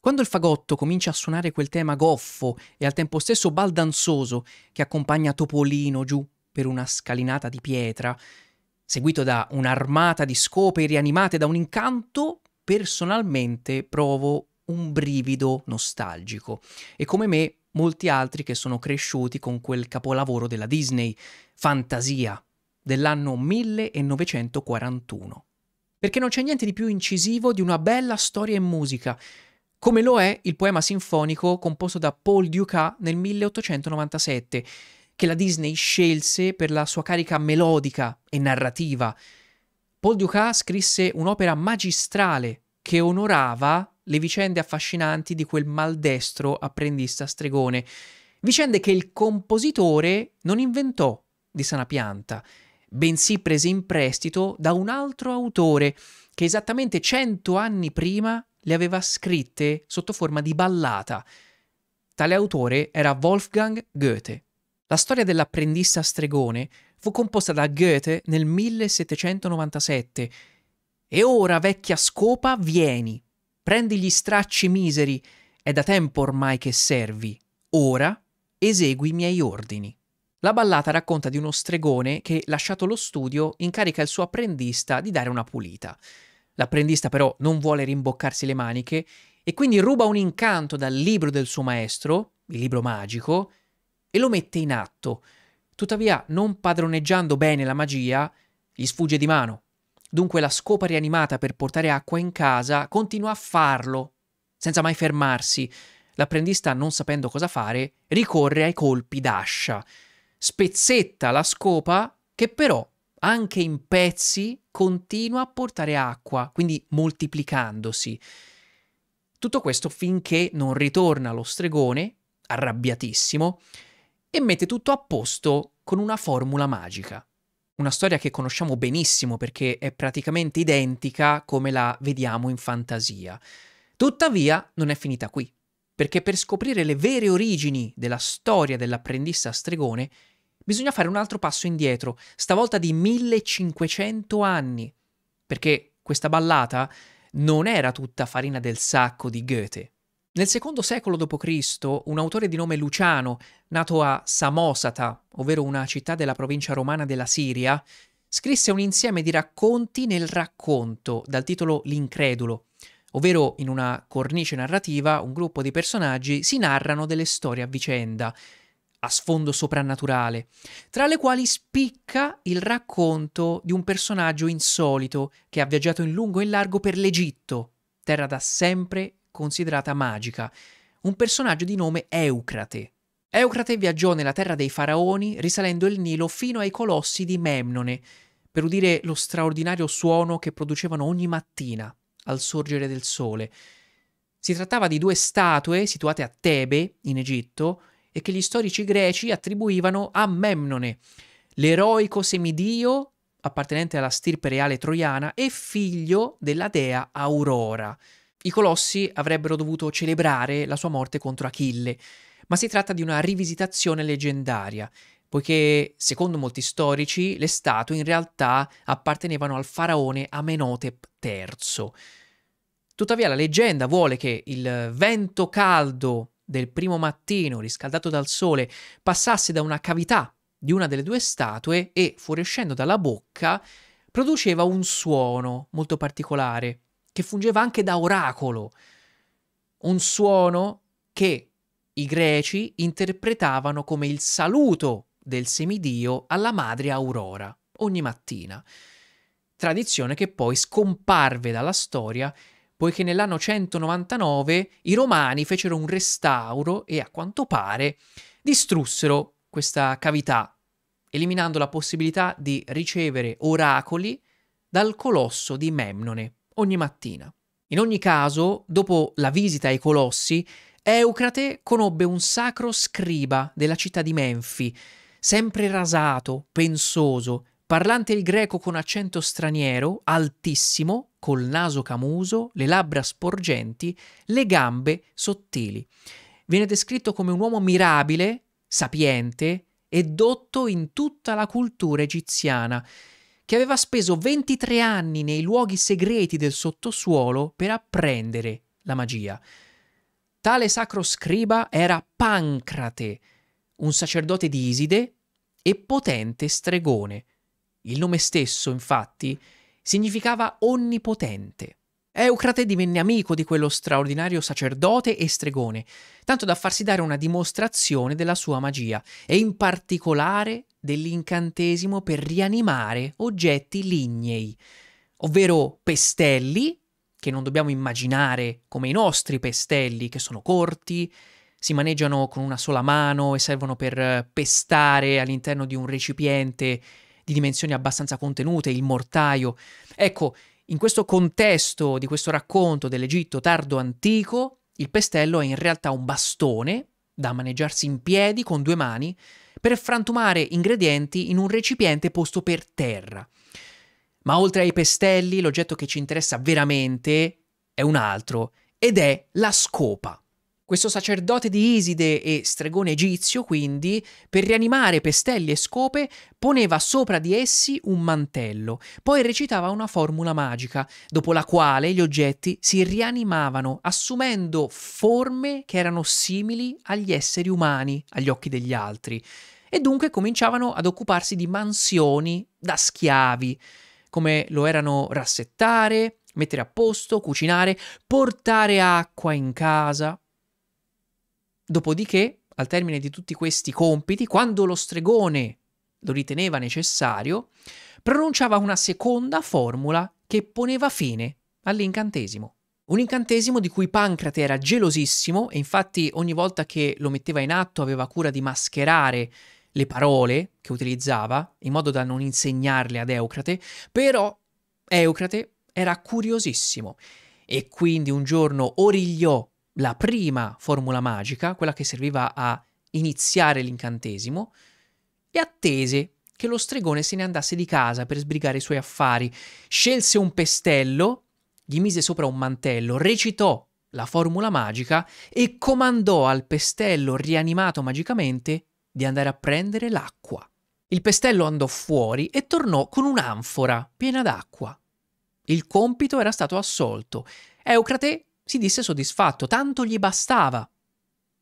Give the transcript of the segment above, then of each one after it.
Quando il fagotto comincia a suonare quel tema goffo e al tempo stesso baldanzoso che accompagna Topolino giù per una scalinata di pietra, seguito da un'armata di scope rianimate da un incanto, personalmente provo un brivido nostalgico e come me molti altri che sono cresciuti con quel capolavoro della Disney, Fantasia, dell'anno 1941. Perché non c'è niente di più incisivo di una bella storia in musica, come lo è il poema sinfonico composto da Paul Ducat nel 1897, che la Disney scelse per la sua carica melodica e narrativa. Paul Ducat scrisse un'opera magistrale che onorava le vicende affascinanti di quel maldestro apprendista stregone, vicende che il compositore non inventò di sana pianta, bensì prese in prestito da un altro autore che esattamente cento anni prima le aveva scritte sotto forma di ballata. Tale autore era Wolfgang Goethe. La storia dell'apprendista stregone fu composta da Goethe nel 1797. E ora, vecchia scopa, vieni, prendi gli stracci miseri, è da tempo ormai che servi. Ora esegui i miei ordini. La ballata racconta di uno stregone che, lasciato lo studio, incarica il suo apprendista di dare una pulita. L'apprendista però non vuole rimboccarsi le maniche e quindi ruba un incanto dal libro del suo maestro, il libro magico, e lo mette in atto. Tuttavia, non padroneggiando bene la magia, gli sfugge di mano. Dunque la scopa rianimata per portare acqua in casa continua a farlo, senza mai fermarsi. L'apprendista, non sapendo cosa fare, ricorre ai colpi d'ascia. Spezzetta la scopa, che però anche in pezzi, continua a portare acqua, quindi moltiplicandosi. Tutto questo finché non ritorna lo stregone, arrabbiatissimo, e mette tutto a posto con una formula magica. Una storia che conosciamo benissimo perché è praticamente identica come la vediamo in fantasia. Tuttavia non è finita qui, perché per scoprire le vere origini della storia dell'apprendista stregone bisogna fare un altro passo indietro, stavolta di 1500 anni, perché questa ballata non era tutta farina del sacco di Goethe. Nel secondo secolo d.C., un autore di nome Luciano, nato a Samosata, ovvero una città della provincia romana della Siria, scrisse un insieme di racconti nel racconto, dal titolo L'incredulo, ovvero in una cornice narrativa un gruppo di personaggi si narrano delle storie a vicenda, a sfondo soprannaturale, tra le quali spicca il racconto di un personaggio insolito che ha viaggiato in lungo e in largo per l'Egitto, terra da sempre considerata magica, un personaggio di nome Eucrate. Eucrate viaggiò nella terra dei faraoni risalendo il Nilo fino ai colossi di Memnone, per udire lo straordinario suono che producevano ogni mattina al sorgere del sole. Si trattava di due statue situate a Tebe, in Egitto, e che gli storici greci attribuivano a Memnone, l'eroico semidio appartenente alla stirpe reale troiana e figlio della dea Aurora. I colossi avrebbero dovuto celebrare la sua morte contro Achille, ma si tratta di una rivisitazione leggendaria, poiché secondo molti storici le statue in realtà appartenevano al faraone Amenhotep III. Tuttavia la leggenda vuole che il vento caldo del primo mattino, riscaldato dal sole, passasse da una cavità di una delle due statue e, fuoriuscendo dalla bocca, produceva un suono molto particolare, che fungeva anche da oracolo. Un suono che i greci interpretavano come il saluto del semidio alla madre Aurora ogni mattina, tradizione che poi scomparve dalla storia poiché nell'anno 199 i romani fecero un restauro e a quanto pare distrussero questa cavità, eliminando la possibilità di ricevere oracoli dal colosso di Memnone ogni mattina. In ogni caso, dopo la visita ai colossi, Eucrate conobbe un sacro scriba della città di Menfi, sempre rasato, pensoso, parlante il greco con accento straniero, altissimo, col naso camuso, le labbra sporgenti, le gambe sottili. Viene descritto come un uomo mirabile, sapiente e dotto in tutta la cultura egiziana, che aveva speso 23 anni nei luoghi segreti del sottosuolo per apprendere la magia. Tale sacro scriba era Pancrate, un sacerdote di Iside e potente stregone. Il nome stesso, infatti, significava onnipotente. Eucrate divenne amico di quello straordinario sacerdote e stregone, tanto da farsi dare una dimostrazione della sua magia, e in particolare dell'incantesimo per rianimare oggetti lignei, ovvero pestelli, che non dobbiamo immaginare come i nostri pestelli, che sono corti, si maneggiano con una sola mano e servono per eh, pestare all'interno di un recipiente di dimensioni abbastanza contenute, il mortaio. Ecco, in questo contesto di questo racconto dell'Egitto tardo antico, il pestello è in realtà un bastone da maneggiarsi in piedi con due mani per frantumare ingredienti in un recipiente posto per terra. Ma oltre ai pestelli, l'oggetto che ci interessa veramente è un altro, ed è la scopa. Questo sacerdote di Iside e stregone egizio, quindi, per rianimare pestelli e scope, poneva sopra di essi un mantello, poi recitava una formula magica, dopo la quale gli oggetti si rianimavano, assumendo forme che erano simili agli esseri umani, agli occhi degli altri, e dunque cominciavano ad occuparsi di mansioni da schiavi, come lo erano rassettare, mettere a posto, cucinare, portare acqua in casa, Dopodiché, al termine di tutti questi compiti, quando lo stregone lo riteneva necessario, pronunciava una seconda formula che poneva fine all'incantesimo. Un incantesimo di cui Pancrate era gelosissimo e infatti ogni volta che lo metteva in atto aveva cura di mascherare le parole che utilizzava in modo da non insegnarle ad Eucrate, però Eucrate era curiosissimo e quindi un giorno origliò la prima formula magica, quella che serviva a iniziare l'incantesimo, e attese che lo stregone se ne andasse di casa per sbrigare i suoi affari. Scelse un pestello, gli mise sopra un mantello, recitò la formula magica e comandò al pestello rianimato magicamente di andare a prendere l'acqua. Il pestello andò fuori e tornò con un'anfora piena d'acqua. Il compito era stato assolto. Eucrate si disse soddisfatto, tanto gli bastava,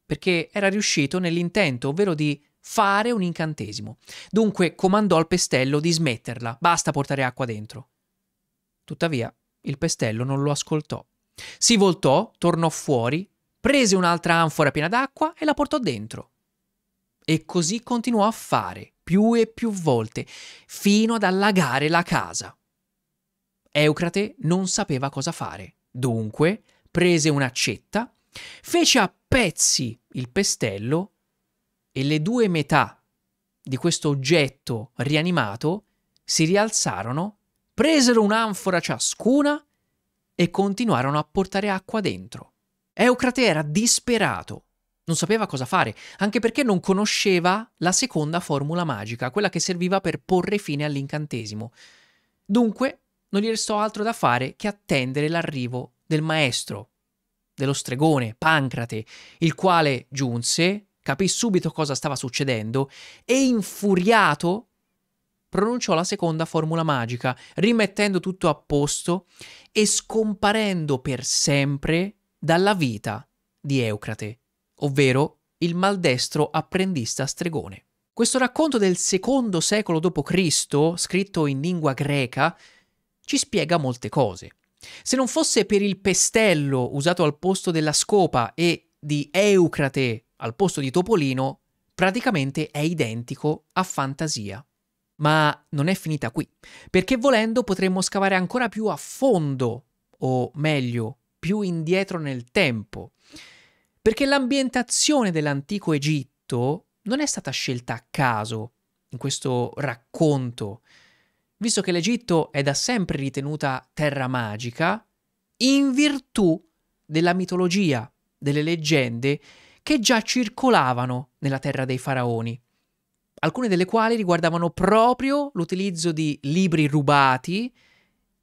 perché era riuscito nell'intento, ovvero di fare un incantesimo. Dunque comandò al pestello di smetterla, basta portare acqua dentro. Tuttavia, il pestello non lo ascoltò. Si voltò, tornò fuori, prese un'altra anfora piena d'acqua e la portò dentro. E così continuò a fare, più e più volte, fino ad allagare la casa. Eucrate non sapeva cosa fare. Dunque, prese un'accetta, fece a pezzi il pestello e le due metà di questo oggetto rianimato si rialzarono, presero un'anfora ciascuna e continuarono a portare acqua dentro. Eucrate era disperato, non sapeva cosa fare, anche perché non conosceva la seconda formula magica, quella che serviva per porre fine all'incantesimo. Dunque, non gli restò altro da fare che attendere l'arrivo del maestro, dello stregone Pancrate, il quale giunse, capì subito cosa stava succedendo e infuriato pronunciò la seconda formula magica, rimettendo tutto a posto e scomparendo per sempre dalla vita di Eucrate, ovvero il maldestro apprendista stregone. Questo racconto del secondo secolo d.C., scritto in lingua greca, ci spiega molte cose. Se non fosse per il pestello usato al posto della scopa e di Eucrate al posto di Topolino, praticamente è identico a Fantasia. Ma non è finita qui, perché volendo potremmo scavare ancora più a fondo, o meglio, più indietro nel tempo, perché l'ambientazione dell'antico Egitto non è stata scelta a caso in questo racconto, visto che l'Egitto è da sempre ritenuta terra magica, in virtù della mitologia, delle leggende che già circolavano nella terra dei faraoni, alcune delle quali riguardavano proprio l'utilizzo di libri rubati,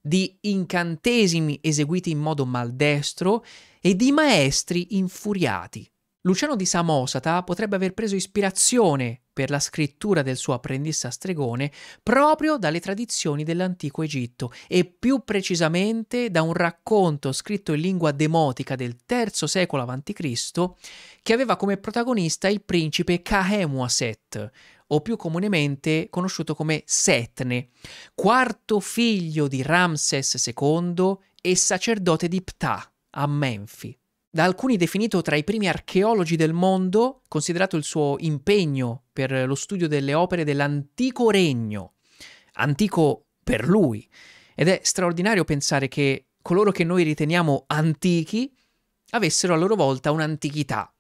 di incantesimi eseguiti in modo maldestro e di maestri infuriati. Luciano di Samosata potrebbe aver preso ispirazione per la scrittura del suo apprendista stregone proprio dalle tradizioni dell'antico Egitto e più precisamente da un racconto scritto in lingua demotica del III secolo a.C. che aveva come protagonista il principe Kahemuaset, o più comunemente conosciuto come Setne, quarto figlio di Ramses II e sacerdote di Ptah a Menfi da alcuni definito tra i primi archeologi del mondo, considerato il suo impegno per lo studio delle opere dell'antico regno, antico per lui. Ed è straordinario pensare che coloro che noi riteniamo antichi avessero a loro volta un'antichità.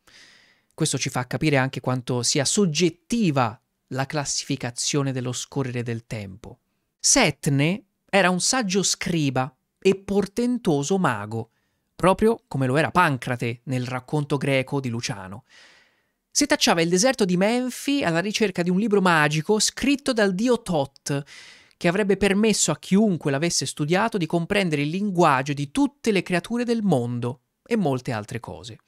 Questo ci fa capire anche quanto sia soggettiva la classificazione dello scorrere del tempo. Setne era un saggio scriba e portentoso mago proprio come lo era Pancrate nel racconto greco di Luciano. Si tacciava il deserto di Menfi alla ricerca di un libro magico scritto dal dio Thoth, che avrebbe permesso a chiunque l'avesse studiato di comprendere il linguaggio di tutte le creature del mondo e molte altre cose.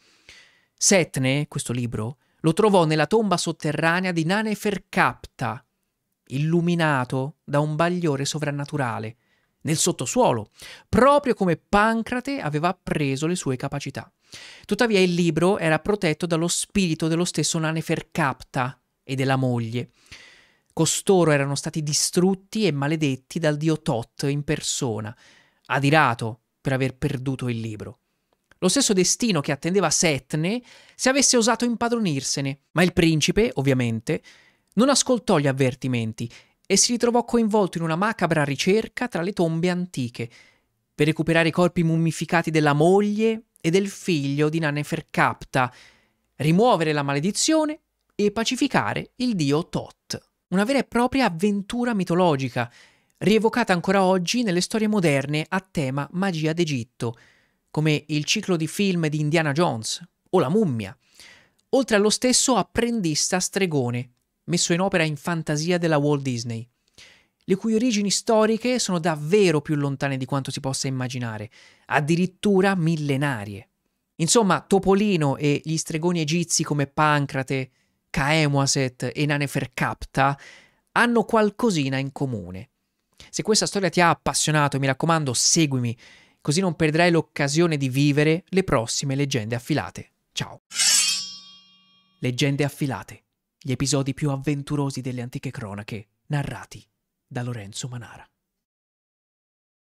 Setne, questo libro, lo trovò nella tomba sotterranea di Naneferkapta, illuminato da un bagliore sovrannaturale nel sottosuolo, proprio come Pancrate aveva appreso le sue capacità. Tuttavia il libro era protetto dallo spirito dello stesso Nanefercapta e della moglie. Costoro erano stati distrutti e maledetti dal dio Tot in persona, adirato per aver perduto il libro. Lo stesso destino che attendeva Setne se avesse osato impadronirsene, ma il principe, ovviamente, non ascoltò gli avvertimenti e si ritrovò coinvolto in una macabra ricerca tra le tombe antiche per recuperare i corpi mummificati della moglie e del figlio di Naneferkapta, rimuovere la maledizione e pacificare il dio Thoth. Una vera e propria avventura mitologica, rievocata ancora oggi nelle storie moderne a tema magia d'Egitto, come il ciclo di film di Indiana Jones o La mummia, oltre allo stesso apprendista stregone messo in opera in fantasia della Walt Disney, le cui origini storiche sono davvero più lontane di quanto si possa immaginare, addirittura millenarie. Insomma, Topolino e gli stregoni egizi come Pancrate, Caemuaset e Naneferkapta hanno qualcosina in comune. Se questa storia ti ha appassionato, mi raccomando, seguimi, così non perderai l'occasione di vivere le prossime leggende affilate. Ciao. Leggende affilate gli episodi più avventurosi delle antiche cronache narrati da Lorenzo Manara.